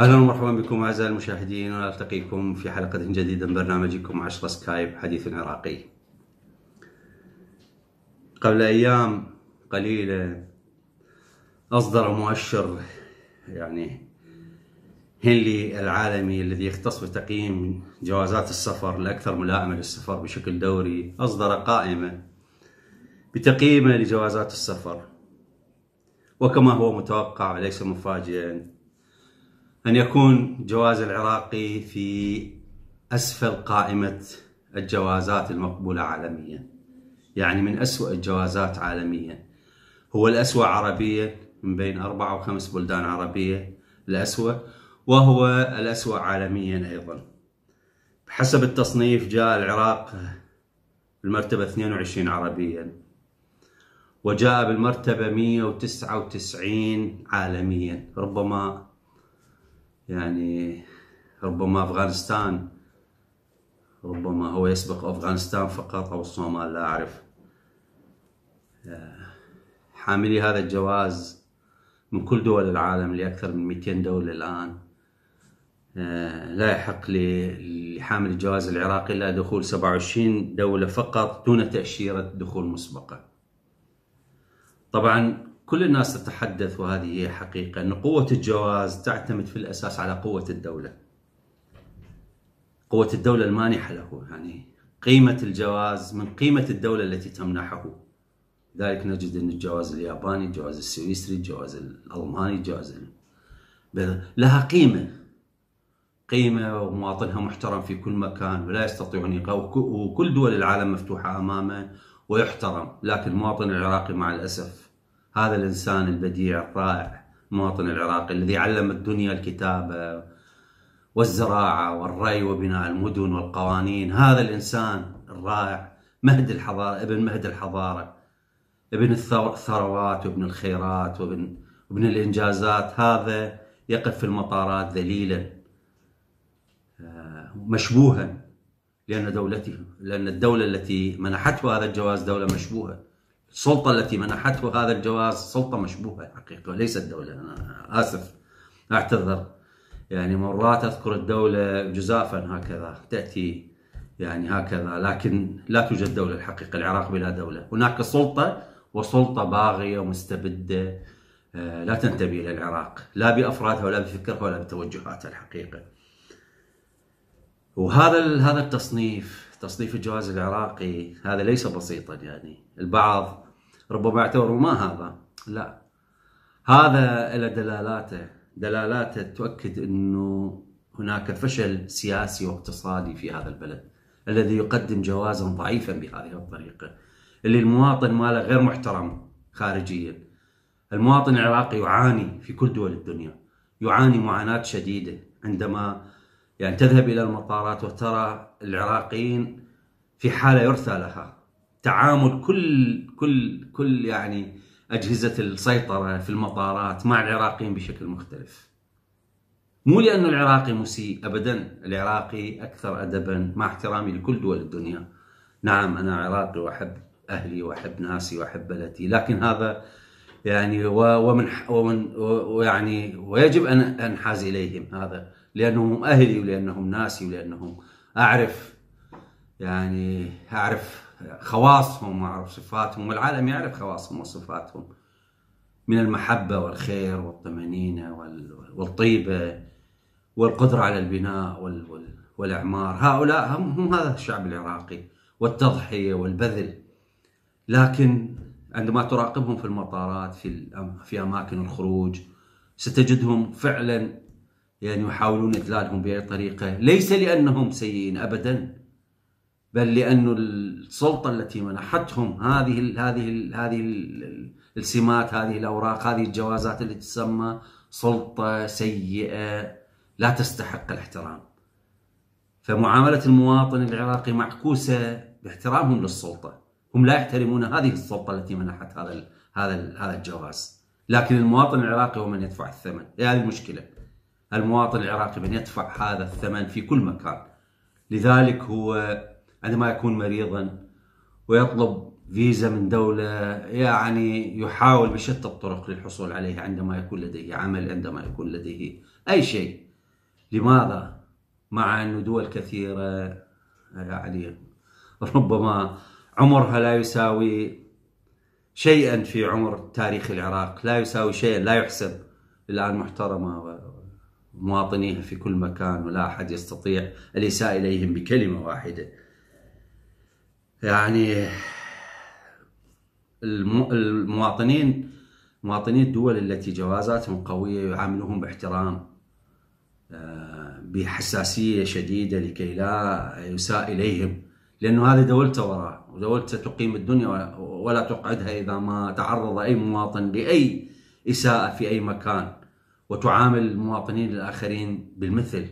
اهلا ومرحبا بكم اعزائي المشاهدين ونلتقيكم في حلقه جديده من برنامجكم 10 سكايب حديث عراقي. قبل ايام قليله اصدر مؤشر يعني هنلي العالمي الذي يختص بتقييم جوازات السفر الأكثر ملائمة للسفر بشكل دوري أصدر قائمة بتقييمه لجوازات السفر وكما هو متوقع وليس مفاجئا أن يكون جواز العراقي في أسفل قائمة الجوازات المقبولة عالميا يعني من أسوأ الجوازات عالميا هو الأسوأ عربيا من بين أربعة أو خمس بلدان عربية الأسوأ وهو الأسوأ عالميا أيضا بحسب التصنيف جاء العراق بالمرتبة 22 عربيا وجاء بالمرتبة 199 عالميا ربما يعني ربما أفغانستان ربما هو يسبق أفغانستان فقط أو الصومال لا أعرف حاملي هذا الجواز من كل دول العالم لأكثر من 200 دولة الآن آه، لا يحق لحامل الجواز العراقي إلا دخول 27 دولة فقط دون تأشيرة دخول مسبقة طبعا كل الناس تتحدث وهذه هي حقيقة أن قوة الجواز تعتمد في الأساس على قوة الدولة قوة الدولة المانحة له يعني قيمة الجواز من قيمة الدولة التي تمنحه لذلك نجد أن الجواز الياباني الجواز السويسري الجواز الألماني الجواز لها قيمة قيمة ومواطنها محترم في كل مكان ولا يستطيع أن وكل دول العالم مفتوحة أمامه ويحترم لكن المواطن العراقي مع الأسف هذا الإنسان البديع الرائع المواطن العراقي الذي علم الدنيا الكتابة والزراعة والري وبناء المدن والقوانين هذا الإنسان الرائع مهد الحضارة ابن مهد الحضارة ابن الثروات وابن الخيرات وابن, وابن الإنجازات هذا يقف في المطارات ذليلاً مشبوها لأن دولته لأن الدولة التي منحته هذا الجواز دولة مشبوهة السلطة التي منحته هذا الجواز سلطة مشبوهة حقيقة ليست دولة أنا آسف أعتذر يعني مرات أذكر الدولة جزافا هكذا تأتي يعني هكذا لكن لا توجد دولة الحقيقة العراق بلا دولة هناك سلطة وسلطة باغية ومستبدة آه، لا تنتمي إلى العراق لا بأفرادها ولا بفكرها ولا بتوجهاتها الحقيقة وهذا هذا التصنيف تصنيف الجواز العراقي هذا ليس بسيطا يعني البعض ربما يعتبر ما هذا لا هذا له دلالاته دلالاته تؤكد انه هناك فشل سياسي واقتصادي في هذا البلد الذي يقدم جوازا ضعيفا بهذه الطريقه اللي المواطن ماله غير محترم خارجيا المواطن العراقي يعاني في كل دول الدنيا يعاني معاناة شديدة عندما يعني تذهب إلى المطارات وترى العراقيين في حالة يرثى لها تعامل كل كل كل يعني أجهزة السيطرة في المطارات مع العراقيين بشكل مختلف مو لأن العراقي مسيء أبدا العراقي أكثر أدبا مع احترامي لكل دول الدنيا نعم أنا عراقي وأحب أهلي وأحب ناسي وأحب بلدي لكن هذا يعني ومن ومن ويعني ويجب ان انحاز اليهم هذا لانهم اهلي ولانهم ناسي ولانهم اعرف يعني اعرف خواصهم واعرف صفاتهم والعالم يعرف خواصهم وصفاتهم من المحبه والخير والطمانينه والطيبه والقدره على البناء والاعمار هؤلاء هم, هم هذا الشعب العراقي والتضحيه والبذل لكن عندما تراقبهم في المطارات في في اماكن الخروج ستجدهم فعلا يعني يحاولون اذلالهم باي طريقه ليس لانهم سيئين ابدا بل لأن السلطة التي منحتهم هذه الـ هذه الـ هذه السمات هذه الأوراق هذه الجوازات اللي تسمى سلطة سيئة لا تستحق الاحترام فمعاملة المواطن العراقي معكوسة باحترامهم للسلطة هم لا يحترمون هذه السلطه التي منحت هذا الـ هذا الـ هذا الجواز لكن المواطن العراقي هو من يدفع الثمن إيه، هذه المشكله المواطن العراقي من يدفع هذا الثمن في كل مكان لذلك هو عندما يكون مريضا ويطلب فيزا من دولة يعني يحاول بشتى الطرق للحصول عليها عندما يكون لديه عمل عندما يكون لديه أي شيء لماذا؟ مع أن دول كثيرة يعني ربما عمرها لا يساوي شيئا في عمر تاريخ العراق لا يساوي شيئا لا يحسب الآن محترمة مواطنيها في كل مكان ولا أحد يستطيع الإساءة إليهم بكلمة واحدة يعني المواطنين مواطني الدول التي جوازاتهم قوية يعاملوهم باحترام آه، بحساسية شديدة لكي لا يساء إليهم لأنه هذه دولته وراء ودولة ستقيم الدنيا ولا تقعدها إذا ما تعرض أي مواطن لأي إساءة في أي مكان وتعامل المواطنين الآخرين بالمثل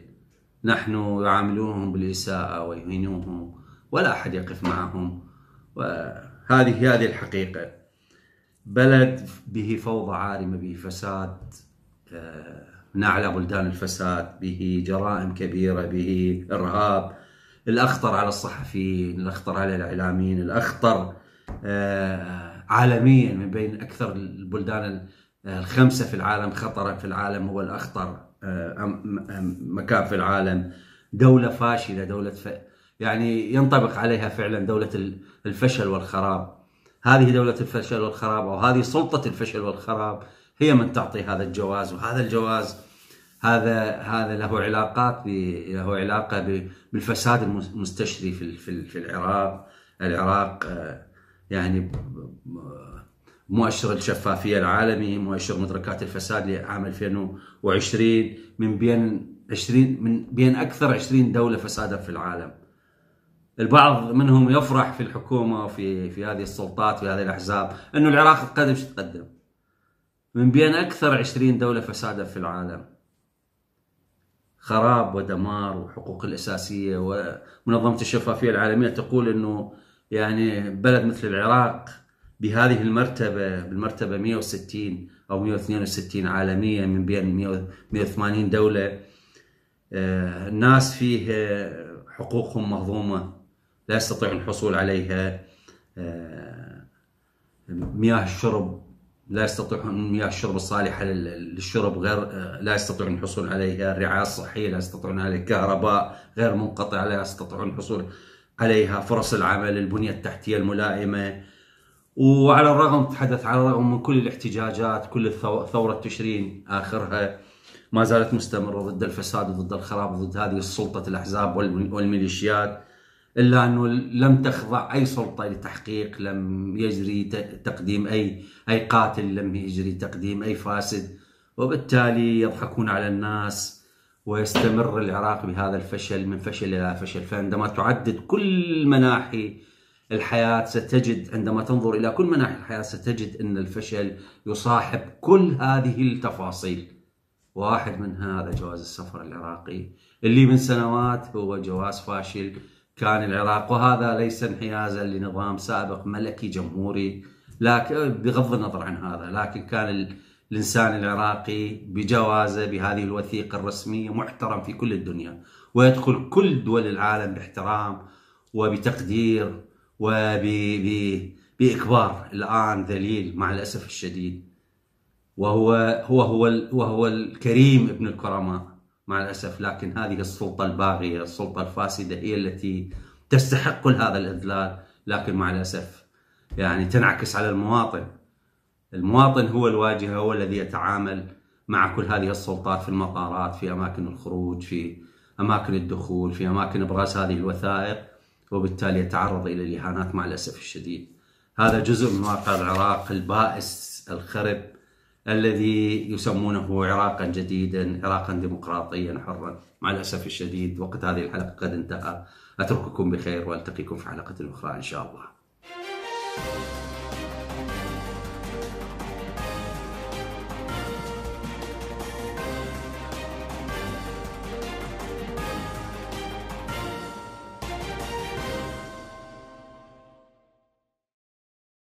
نحن يعاملونهم بالإساءة ويهينوهم ولا أحد يقف معهم وهذه هذه الحقيقة بلد به فوضى عارمة به فساد من آه، أعلى بلدان الفساد به جرائم كبيرة به إرهاب الاخطر على الصحفيين، الاخطر على الاعلاميين، الاخطر آه، عالميا من بين اكثر البلدان الخمسه في العالم خطرا في العالم هو الاخطر آه، مكان في العالم، دوله فاشله، دوله ف... يعني ينطبق عليها فعلا دوله الفشل والخراب. هذه دولة الفشل والخراب أو هذه سلطة الفشل والخراب هي من تعطي هذا الجواز وهذا الجواز هذا هذا له علاقات ب... له علاقه ب... بالفساد المستشري في في, العراق العراق آه، يعني مؤشر الشفافيه العالمي مؤشر مدركات الفساد لعام 2020 من بين 20 من بين اكثر 20 دوله فسادا في العالم البعض منهم يفرح في الحكومه وفي في هذه السلطات في هذه الاحزاب انه العراق قدم تقدم من بين اكثر 20 دوله فسادا في العالم خراب ودمار وحقوق الاساسيه ومنظمه الشفافيه العالميه تقول انه يعني بلد مثل العراق بهذه المرتبه بالمرتبه 160 او 162 عالميه من بين 180 دوله آه، الناس فيه حقوقهم مهضومه لا يستطيعون الحصول عليها آه، مياه الشرب لا يستطيعون المياه الشرب الصالحه للشرب غير آه، لا يستطيعون الحصول عليها، الرعايه الصحيه لا يستطيعون عليها، الكهرباء غير منقطعه لا يستطيعون الحصول عليها، فرص العمل، البنيه التحتيه الملائمه. وعلى الرغم تحدث على الرغم من كل الاحتجاجات، كل ثوره تشرين اخرها ما زالت مستمره ضد الفساد وضد الخراب وضد هذه السلطه الاحزاب والميليشيات. الا انه لم تخضع اي سلطه لتحقيق، لم يجري تقديم اي اي قاتل، لم يجري تقديم اي فاسد، وبالتالي يضحكون على الناس ويستمر العراق بهذا الفشل من فشل الى فشل، فعندما تعدد كل مناحي الحياه ستجد عندما تنظر الى كل مناحي الحياه ستجد ان الفشل يصاحب كل هذه التفاصيل. واحد منها هذا جواز السفر العراقي اللي من سنوات هو جواز فاشل كان العراق وهذا ليس انحيازا لنظام سابق ملكي جمهوري لكن بغض النظر عن هذا لكن كان الانسان العراقي بجوازه بهذه الوثيقه الرسميه محترم في كل الدنيا ويدخل كل دول العالم باحترام وبتقدير وبإكبار الآن ذليل مع الأسف الشديد وهو هو هو وهو الكريم ابن الكرماء مع الاسف لكن هذه السلطه الباغيه السلطه الفاسده هي التي تستحق كل هذا الاذلال لكن مع الاسف يعني تنعكس على المواطن المواطن هو الواجهه هو الذي يتعامل مع كل هذه السلطات في المطارات في اماكن الخروج في اماكن الدخول في اماكن ابراز هذه الوثائق وبالتالي يتعرض الى الاهانات مع الاسف الشديد هذا جزء من واقع العراق البائس الخرب الذي يسمونه عراقا جديدا عراقا ديمقراطيا حرا مع الأسف الشديد وقت هذه الحلقة قد انتهى أترككم بخير وألتقيكم في حلقة أخرى إن شاء الله